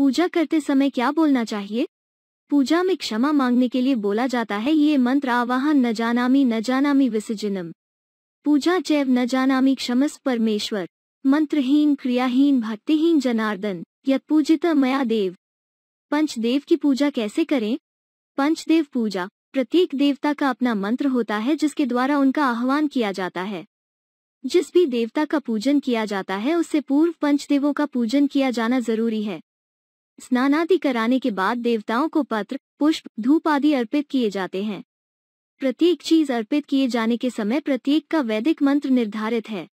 पूजा करते समय क्या बोलना चाहिए पूजा में क्षमा मांगने के लिए बोला जाता है ये मंत्र आवाहन न जानामी न जानामी विसर्जनम पूजा चैव न जानामी क्षमस परमेश्वर मंत्रहीन क्रियाहीन भक्तिहीन जनार्दन यत पूजित मया देव पंचदेव की पूजा कैसे करें पंचदेव पूजा प्रत्येक देवता का अपना मंत्र होता है जिसके द्वारा उनका आह्वान किया जाता है जिस भी देवता का पूजन किया जाता है उससे पूर्व पंचदेवों का पूजन किया जाना जरूरी है स्नानादि कराने के बाद देवताओं को पत्र पुष्प धूप आदि अर्पित किए जाते हैं प्रत्येक चीज अर्पित किए जाने के समय प्रत्येक का वैदिक मंत्र निर्धारित है